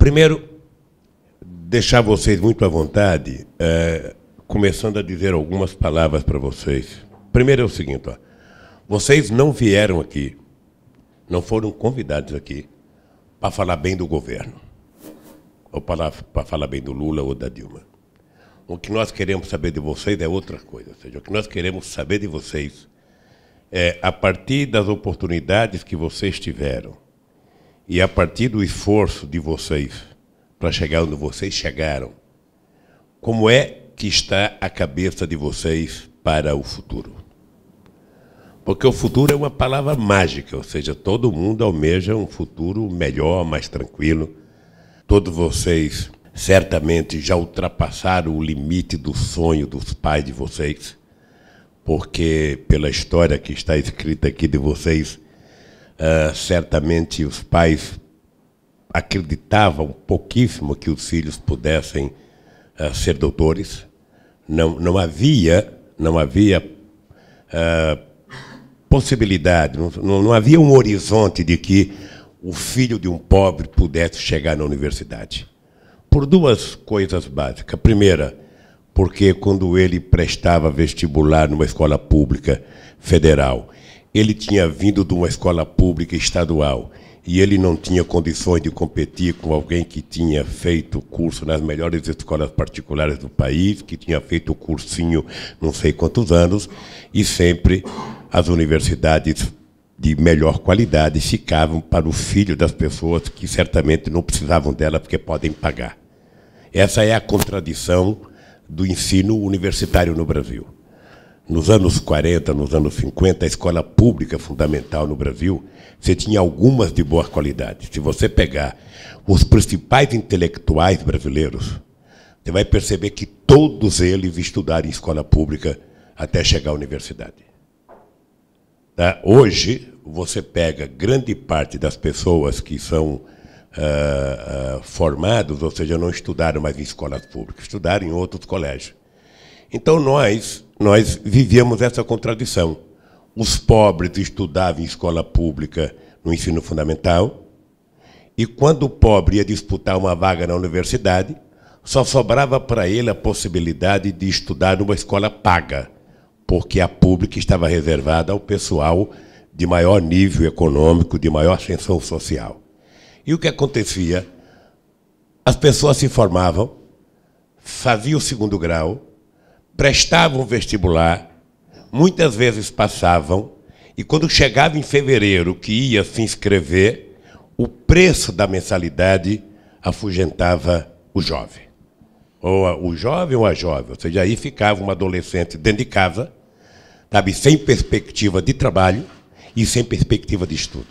Primeiro, deixar vocês muito à vontade, é, começando a dizer algumas palavras para vocês. Primeiro é o seguinte: ó, vocês não vieram aqui, não foram convidados aqui para falar bem do governo, ou para, para falar bem do Lula ou da Dilma. O que nós queremos saber de vocês é outra coisa. Ou seja, o que nós queremos saber de vocês é, a partir das oportunidades que vocês tiveram, e a partir do esforço de vocês para chegar onde vocês chegaram, como é que está a cabeça de vocês para o futuro? Porque o futuro é uma palavra mágica, ou seja, todo mundo almeja um futuro melhor, mais tranquilo. Todos vocês certamente já ultrapassaram o limite do sonho dos pais de vocês, porque pela história que está escrita aqui de vocês, Uh, certamente os pais acreditavam pouquíssimo que os filhos pudessem uh, ser doutores. Não, não havia, não havia uh, possibilidade, não, não havia um horizonte de que o filho de um pobre pudesse chegar na universidade. Por duas coisas básicas. primeira, porque quando ele prestava vestibular numa escola pública federal, ele tinha vindo de uma escola pública estadual e ele não tinha condições de competir com alguém que tinha feito curso nas melhores escolas particulares do país, que tinha feito cursinho não sei quantos anos, e sempre as universidades de melhor qualidade ficavam para o filho das pessoas que certamente não precisavam dela porque podem pagar. Essa é a contradição do ensino universitário no Brasil. Nos anos 40, nos anos 50, a escola pública fundamental no Brasil, você tinha algumas de boa qualidade. Se você pegar os principais intelectuais brasileiros, você vai perceber que todos eles estudaram em escola pública até chegar à universidade. Tá? Hoje, você pega grande parte das pessoas que são ah, ah formados, ou seja, não estudaram mais em escolas públicas, estudaram em outros colégios. Então, nós nós vivíamos essa contradição. Os pobres estudavam em escola pública no ensino fundamental, e quando o pobre ia disputar uma vaga na universidade, só sobrava para ele a possibilidade de estudar numa escola paga, porque a pública estava reservada ao pessoal de maior nível econômico, de maior ascensão social. E o que acontecia? As pessoas se formavam, faziam o segundo grau, prestavam vestibular, muitas vezes passavam, e quando chegava em fevereiro que ia se inscrever, o preço da mensalidade afugentava o jovem. Ou o jovem ou a jovem. Ou seja, aí ficava um adolescente dentro de casa, sabe, sem perspectiva de trabalho e sem perspectiva de estudo.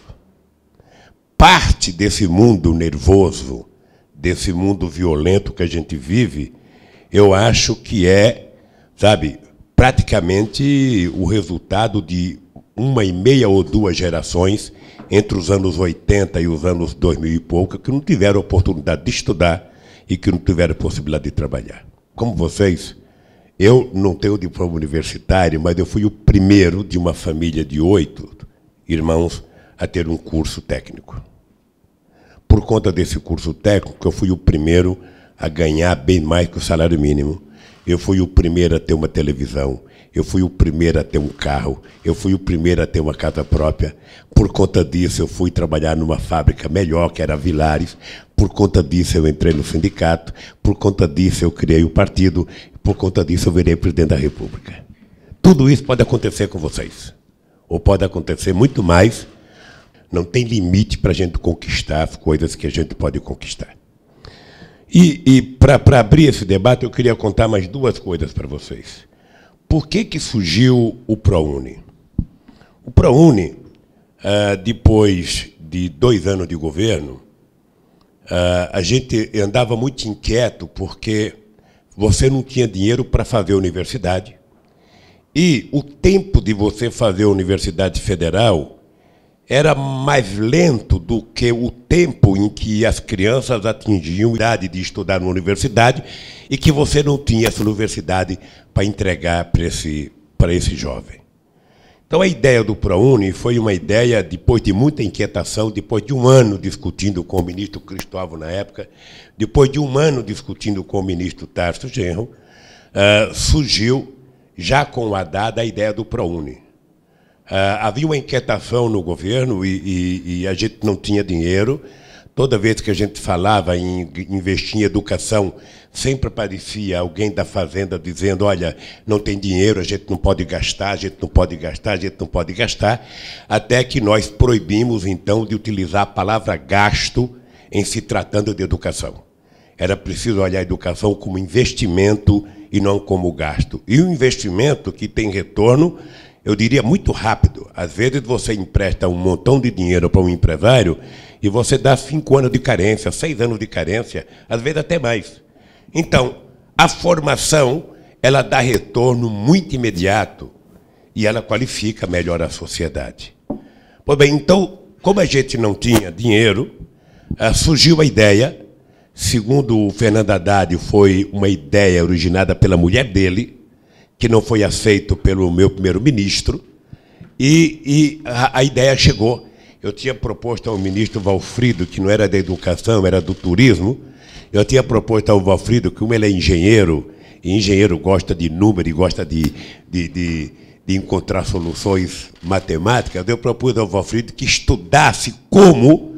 Parte desse mundo nervoso, desse mundo violento que a gente vive, eu acho que é sabe, praticamente o resultado de uma e meia ou duas gerações entre os anos 80 e os anos 2000 e pouco que não tiveram oportunidade de estudar e que não tiveram possibilidade de trabalhar. Como vocês, eu não tenho diploma universitário, mas eu fui o primeiro de uma família de oito irmãos a ter um curso técnico. Por conta desse curso técnico, eu fui o primeiro a ganhar bem mais que o salário mínimo eu fui o primeiro a ter uma televisão, eu fui o primeiro a ter um carro, eu fui o primeiro a ter uma casa própria. Por conta disso, eu fui trabalhar numa fábrica melhor, que era Vilares. Por conta disso, eu entrei no sindicato. Por conta disso, eu criei o partido. Por conta disso, eu virei presidente da República. Tudo isso pode acontecer com vocês. Ou pode acontecer muito mais. Não tem limite para a gente conquistar as coisas que a gente pode conquistar. E, e para abrir esse debate, eu queria contar mais duas coisas para vocês. Por que, que surgiu o ProUni? O ProUni, ah, depois de dois anos de governo, ah, a gente andava muito inquieto porque você não tinha dinheiro para fazer universidade. E o tempo de você fazer universidade federal era mais lento do que o tempo em que as crianças atingiam a idade de estudar na universidade e que você não tinha essa universidade para entregar para esse, para esse jovem. Então, a ideia do ProUni foi uma ideia, depois de muita inquietação, depois de um ano discutindo com o ministro Cristóvão na época, depois de um ano discutindo com o ministro Tarso Genro, uh, surgiu, já com o Haddad, a ideia do ProUni ah, havia uma inquietação no governo e, e, e, a gente não tinha dinheiro. Toda vez que a gente falava em investir em educação, sempre aparecia alguém da fazenda dizendo: olha, não tem dinheiro, a gente não pode gastar, a gente não pode gastar, a gente não pode gastar. Até que nós proibimos, então, de utilizar a palavra gasto em se tratando de educação. Era preciso olhar a educação como investimento e não como gasto. E o investimento que tem retorno eu diria muito rápido. Às vezes você empresta um montão de dinheiro para um empresário e você dá cinco anos de carência, seis anos de carência, às vezes até mais. Então, a formação ela dá retorno muito imediato e ela qualifica melhor a sociedade. Pois bem, então, como a gente não tinha dinheiro, ah, surgiu a ideia, segundo o Fernando Haddad, foi uma ideia originada pela mulher dele, que não foi aceito pelo meu primeiro-ministro, e, e a, a, ideia chegou. Eu tinha proposto ao ministro Valfrido, que não era da educação, era do turismo, eu tinha proposto ao Valfrido, que como ele é engenheiro, e engenheiro gosta de número e gosta de, de, de, de encontrar soluções matemáticas, eu propus ao Valfrido que estudasse como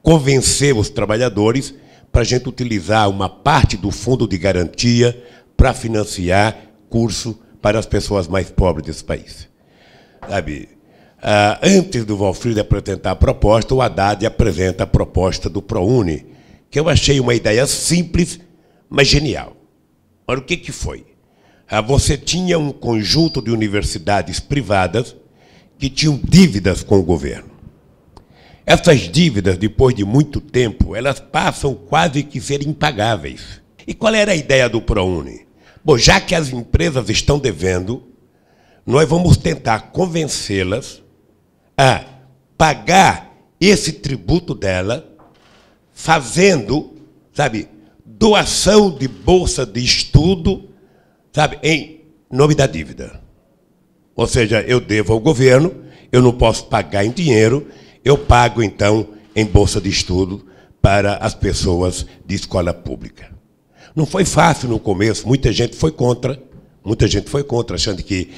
convencer os trabalhadores para a gente utilizar uma parte do fundo de garantia para financiar curso para as pessoas mais pobres desse país. Sabe, ah, antes do Valfrido apresentar a proposta, o Haddad apresenta a proposta do ProUni, que eu achei uma ideia simples, mas genial. Mas o que, que foi? Ah, você tinha um conjunto de universidades privadas que tinham dívidas com o governo. Essas dívidas, depois de muito tempo, elas passam quase que ser impagáveis. E qual era a ideia do ProUni? Bom, já que as empresas estão devendo, nós vamos tentar convencê-las a pagar esse tributo dela, fazendo, sabe, doação de bolsa de estudo, sabe, em nome da dívida. Ou seja, eu devo ao governo, eu não posso pagar em dinheiro, eu pago então em bolsa de estudo para as pessoas de escola pública. Não foi fácil no começo, muita gente foi contra, muita gente foi contra, achando que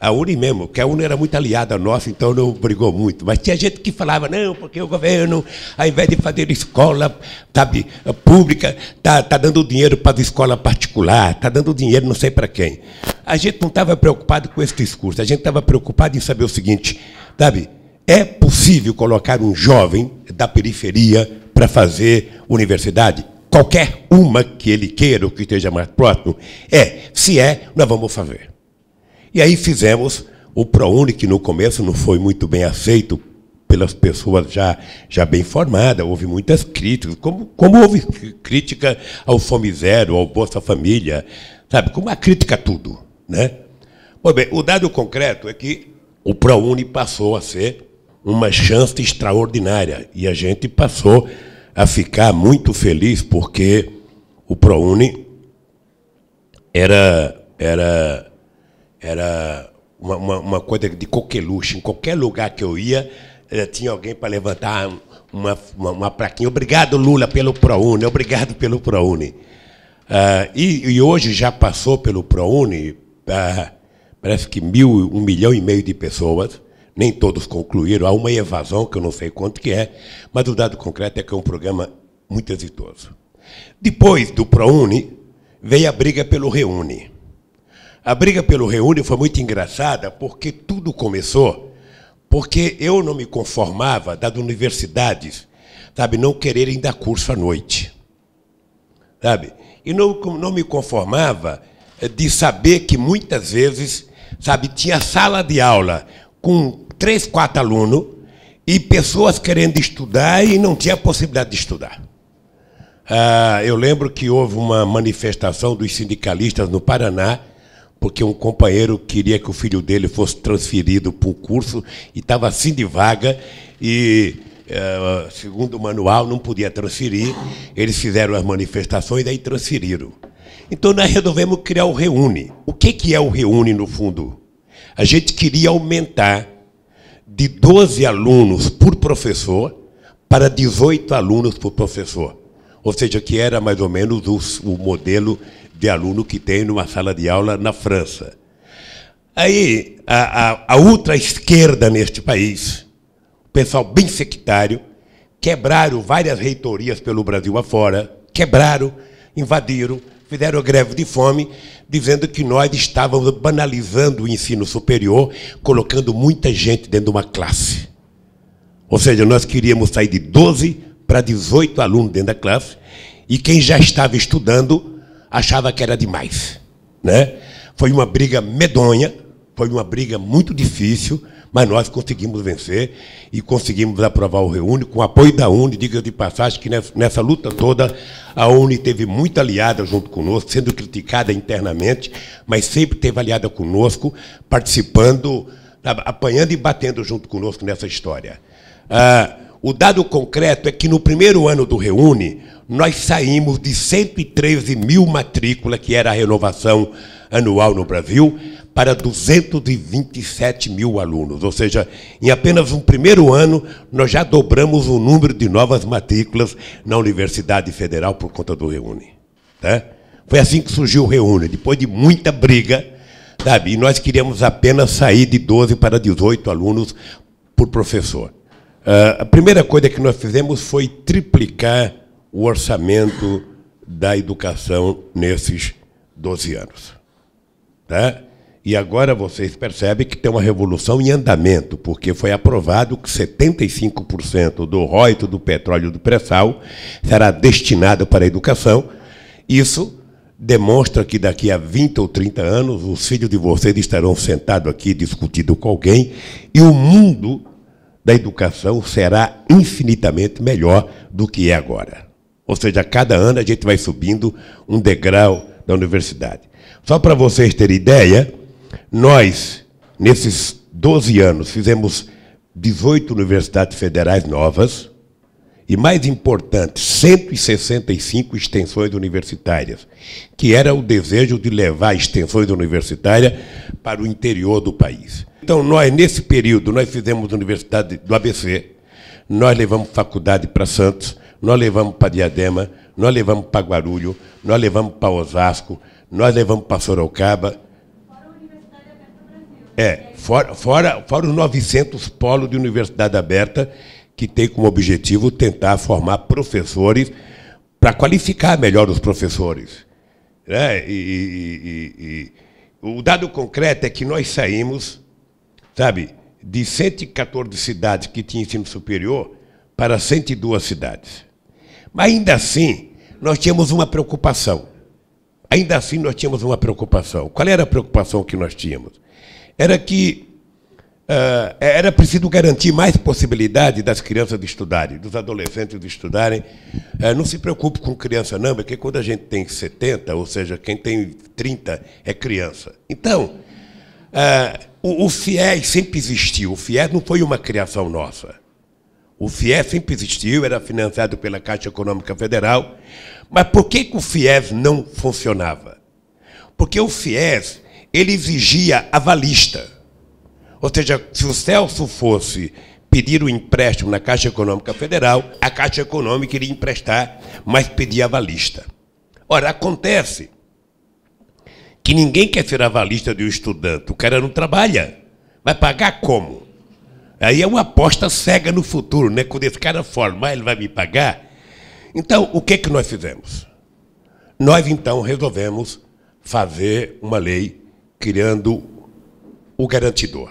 a Uni mesmo, porque a Uni era muito aliada nossa, então não brigou muito. Mas tinha gente que falava, não, porque o governo, ao invés de fazer escola sabe, pública, está tá dando dinheiro para a escola particular, está dando dinheiro não sei para quem. A gente não estava preocupado com esse discurso, a gente estava preocupado em saber o seguinte, sabe, é possível colocar um jovem da periferia para fazer universidade? qualquer uma que ele queira ou que esteja mais próximo, é, se é, nós vamos fazer. E aí fizemos o ProUni, que no começo não foi muito bem aceito pelas pessoas já, já bem formadas, houve muitas críticas, como, como houve crítica ao Fome Zero, ao Bolsa Família, sabe, como a crítica a tudo. Né? Pois bem, o dado concreto é que o ProUni passou a ser uma chance extraordinária e a gente passou a ficar muito feliz porque o ProUni era era era uma, uma, uma coisa de coqueluche. Em qualquer lugar que eu ia, eh, tinha alguém para levantar uma, uma, uma, plaquinha. Obrigado, Lula, pelo ProUni. Obrigado pelo ProUni. Ah, e, e, hoje já passou pelo ProUni, uh, parece que mil, um milhão e meio de pessoas nem todos concluíram. Há uma evasão, que eu não sei quanto que é, mas o dado concreto é que é um programa muito exitoso. Depois do ProUni, veio a briga pelo Reúne. A briga pelo Reúne foi muito engraçada porque tudo começou porque eu não me conformava das universidades, sabe, não quererem dar curso à noite. Sabe? E não, não me conformava eh, de saber que muitas vezes, sabe, tinha sala de aula com três, quatro alunos e pessoas querendo estudar e não tinha possibilidade de estudar. Ah, eu lembro que houve uma manifestação dos sindicalistas no Paraná, porque um companheiro queria que o filho dele fosse transferido para o curso e estava assim de vaga e ah, segundo o manual, não podia transferir. Eles fizeram as manifestações e daí transferiram. Então nós resolvemos criar o Reúne. O que, que é o Reúne, no fundo? A gente queria aumentar de 12 alunos por professor para 18 alunos por professor. Ou seja, que era mais ou menos o modelo de aluno que tem numa sala de aula na França. Aí, a, a, a ultra-esquerda neste país, o pessoal bem sectário, quebraram várias reitorias pelo Brasil afora, quebraram, invadiram, fizeram greve de fome, dizendo que nós estávamos banalizando o ensino superior, colocando muita gente dentro de uma classe. Ou seja, nós queríamos sair de 12 para 18 alunos dentro da classe, e quem já estava estudando achava que era demais. Né? Foi uma briga medonha, foi uma briga muito difícil mas nós conseguimos vencer e conseguimos aprovar o Reúne com o apoio da Uni, diga de passagem que nessa luta toda a Uni teve muita aliada junto conosco, sendo criticada internamente, mas sempre teve aliada conosco, participando, apanhando e batendo junto conosco nessa história. Ah, o dado concreto é que no primeiro ano do Reúne, nós saímos de 113 mil matrículas, que era a renovação anual no Brasil, para 227 mil alunos. Ou seja, em apenas um primeiro ano, nós já dobramos o número de novas matrículas na Universidade Federal por conta do Reúne. Tá? Foi assim que surgiu o Reúne, depois de muita briga, sabe? E nós queríamos apenas sair de 12 para 18 alunos por professor. Uh, a primeira coisa que nós fizemos foi triplicar o orçamento da educação nesses 12 anos. Tá? E agora vocês percebem que tem uma revolução em andamento, porque foi aprovado que 75% do roito do petróleo do pré-sal será destinado para a educação. Isso demonstra que daqui a 20 ou 30 anos os filhos de vocês estarão sentados aqui discutindo com alguém e o mundo da educação será infinitamente melhor do que é agora. Ou seja, a cada ano a gente vai subindo um degrau da universidade. Só para vocês terem ideia, nós, nesses 12 anos, fizemos 18 universidades federais novas e, mais importante, 165 extensões universitárias, que era o desejo de levar extensões universitárias para o interior do país. Então, nós, nesse período, nós fizemos universidade do ABC, nós levamos faculdade para Santos, nós levamos para Diadema, nós levamos para Guarulhos, nós levamos para Osasco, nós levamos para Sorocaba, é, fora, fora, fora os 900 polos de universidade aberta, que tem como objetivo tentar formar professores para qualificar melhor os professores. Né? E, e, e, o dado concreto é que nós saímos, sabe, de 114 cidades que tinham ensino superior para 102 cidades. Mas ainda assim, nós tínhamos uma preocupação. Ainda assim, nós tínhamos uma preocupação. Qual era a preocupação que nós tínhamos? era que uh, era preciso garantir mais possibilidade das crianças de estudarem, dos adolescentes de estudarem. Uh, não se preocupe com criança, não, porque quando a gente tem 70, ou seja, quem tem 30 é criança. Então, uh, o, o FIES sempre existiu. O FIES não foi uma criação nossa. O FIES sempre existiu, era financiado pela Caixa Econômica Federal. Mas por que, que o FIES não funcionava? Porque o FIES ele exigia avalista. Ou seja, se o Celso fosse pedir o um empréstimo na Caixa Econômica Federal, a Caixa Econômica iria emprestar, mas pedia avalista. Ora, acontece que ninguém quer ser avalista de um estudante. O cara não trabalha. Vai pagar como? Aí é uma aposta cega no futuro, né? Quando esse cara formar, ele vai me pagar. Então, o que, é que nós fizemos? Nós, então, resolvemos fazer uma lei criando o garantidor.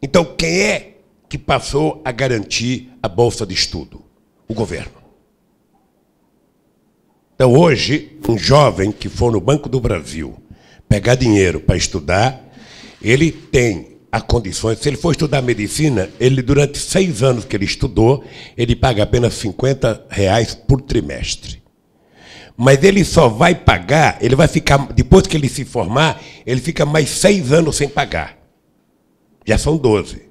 Então, quem é que passou a garantir a bolsa de estudo? O governo. Então, hoje, um jovem que for no Banco do Brasil pegar dinheiro para estudar, ele tem as condições. Se ele for estudar medicina, ele durante seis anos que ele estudou, ele paga apenas 50 reais por trimestre mas ele só vai pagar, ele vai ficar, depois que ele se formar, ele fica mais seis anos sem pagar. Já são 12.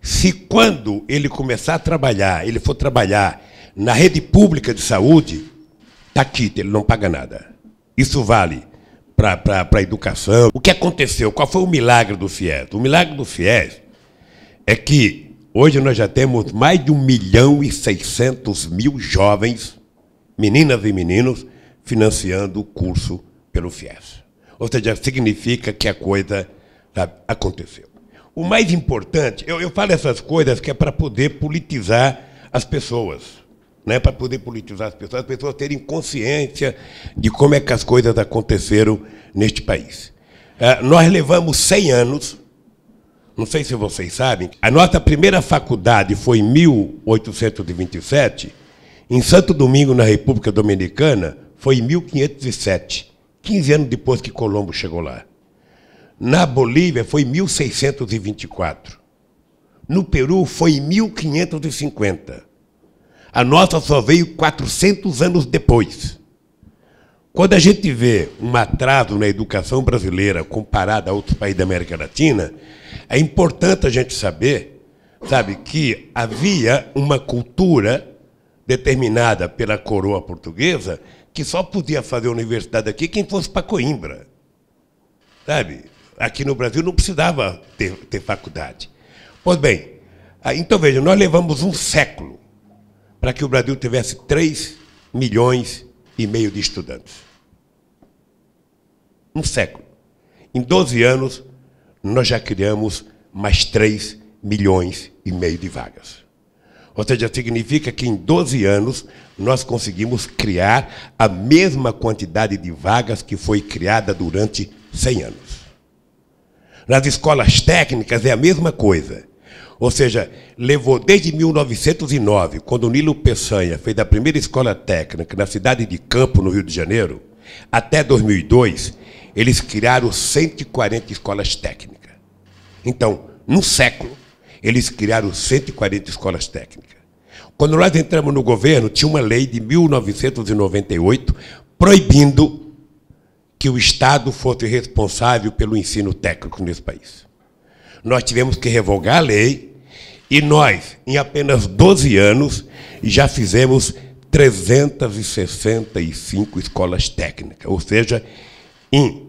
Se quando ele começar a trabalhar, ele for trabalhar na rede pública de saúde, está quita, ele não paga nada. Isso vale para a educação. O que aconteceu? Qual foi o milagre do FIES? O milagre do FIES é que hoje nós já temos mais de 1 milhão e 600 mil jovens meninas e meninos financiando o curso pelo FIES. Ou seja, significa que a coisa sabe, aconteceu. O mais importante, eu, eu falo essas coisas que é para poder politizar as pessoas. Né, para poder politizar as pessoas, as pessoas terem consciência de como é que as coisas aconteceram neste país. É, nós levamos 100 anos, não sei se vocês sabem, a nossa primeira faculdade foi em 1827, em Santo Domingo, na República Dominicana, foi em 1507, 15 anos depois que Colombo chegou lá. Na Bolívia foi em 1624. No Peru foi em 1550. A nossa só veio 400 anos depois. Quando a gente vê um atraso na educação brasileira comparada a outros países da América Latina, é importante a gente saber, sabe, que havia uma cultura determinada pela coroa portuguesa que só podia fazer universidade aqui quem fosse para Coimbra. Sabe? Aqui no Brasil não precisava ter, ter faculdade. Pois bem, ah, então veja, nós levamos um século para que o Brasil tivesse 3 milhões e meio de estudantes. Um século. Em 12 anos, nós já criamos mais 3 milhões e meio de vagas. Ou seja, significa que em 12 anos nós conseguimos criar a mesma quantidade de vagas que foi criada durante 100 anos. Nas escolas técnicas é a mesma coisa. Ou seja, levou desde 1909, quando Nilo Peçanha fez a primeira escola técnica na cidade de Campo, no Rio de Janeiro, até 2002, eles criaram 140 escolas técnicas. Então, num século, eles criaram 140 escolas técnicas. Quando nós entramos no governo, tinha uma lei de 1998 proibindo que o Estado fosse responsável pelo ensino técnico nesse país. Nós tivemos que revogar a lei e nós, em apenas 12 anos, já fizemos 365 escolas técnicas, ou seja, em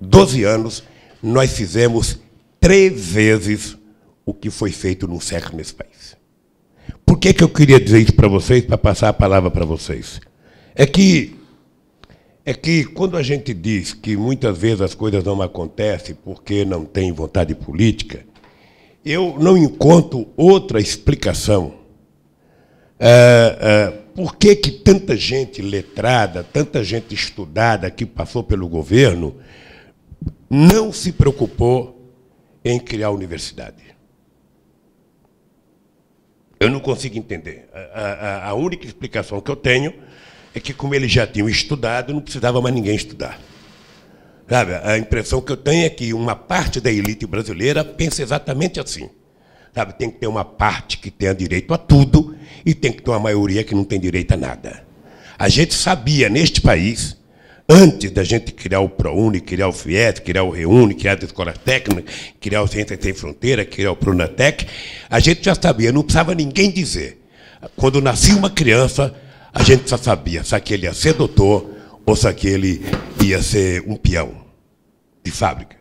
12 anos, nós fizemos três vezes o que foi feito num século nesse país. Por que, que eu queria dizer isso para vocês, para passar a palavra para vocês? É que, é que quando a gente diz que muitas vezes as coisas não acontecem porque não tem vontade política, eu não encontro outra explicação. É, é, por que, que tanta gente letrada, tanta gente estudada que passou pelo governo não se preocupou em criar universidade? Eu não consigo entender. A, a, a única explicação que eu tenho é que, como eles já tinham estudado, não precisava mais ninguém estudar. Sabe, a impressão que eu tenho é que uma parte da elite brasileira pensa exatamente assim. Sabe, tem que ter uma parte que tenha direito a tudo e tem que ter uma maioria que não tem direito a nada. A gente sabia neste país antes da gente criar o ProUni, criar o FIES, criar o REUNI, criar a Escola Técnica, criar o Ciência Sem Fronteira, criar o Pronatec, a gente já sabia, não precisava ninguém dizer. Quando nascia uma criança, a gente já sabia se aquele ia ser doutor ou se aquele ia ser um peão de fábrica.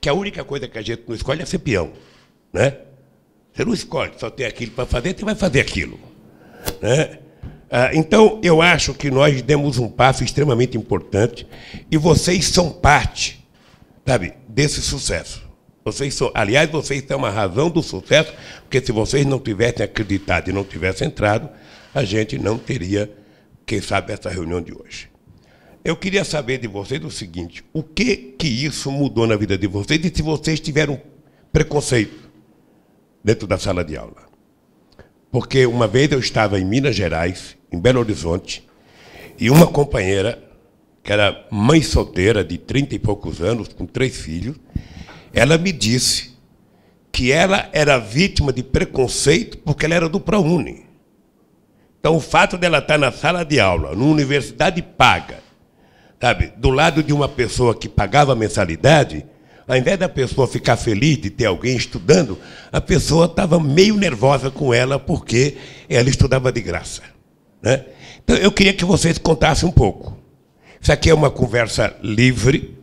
Que a única coisa que a gente não escolhe é ser peão. Né? Você não escolhe, só tem aquilo para fazer, você vai fazer aquilo. Né? Ah, então, eu acho que nós demos um passo extremamente importante e vocês são parte, sabe, desse sucesso. Vocês são, aliás, vocês são uma razão do sucesso, porque se vocês não tivessem acreditado e não tivessem entrado, a gente não teria, quem sabe, essa reunião de hoje. Eu queria saber de vocês o seguinte: o que que isso mudou na vida de vocês e se vocês tiveram preconceito dentro da sala de aula? Porque uma vez eu estava em Minas Gerais em Belo Horizonte, e uma companheira, que era mãe solteira de 30 e poucos anos, com três filhos, ela me disse que ela era vítima de preconceito porque ela era do ProUni. Então, o fato dela estar tá na sala de aula, numa universidade paga, sabe, do lado de uma pessoa que pagava mensalidade, ao invés da pessoa ficar feliz de ter alguém estudando, a pessoa estava meio nervosa com ela porque ela estudava de graça. Né? Então, eu queria que vocês contassem um pouco. Isso aqui é uma conversa livre,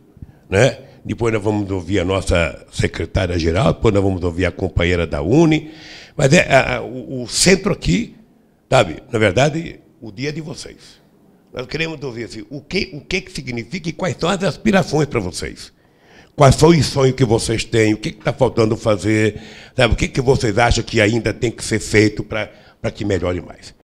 né? depois nós vamos ouvir a nossa secretária-geral, depois nós vamos ouvir a companheira da Uni, mas é, a, a, o, o centro aqui, sabe, na verdade, o dia de vocês. Nós queremos ouvir assim, o que o que, que significa e quais são as aspirações para vocês. Quais são os sonhos que vocês têm? O que está faltando fazer? Sabe, o que, que vocês acham que ainda tem que ser feito para, para que melhore mais?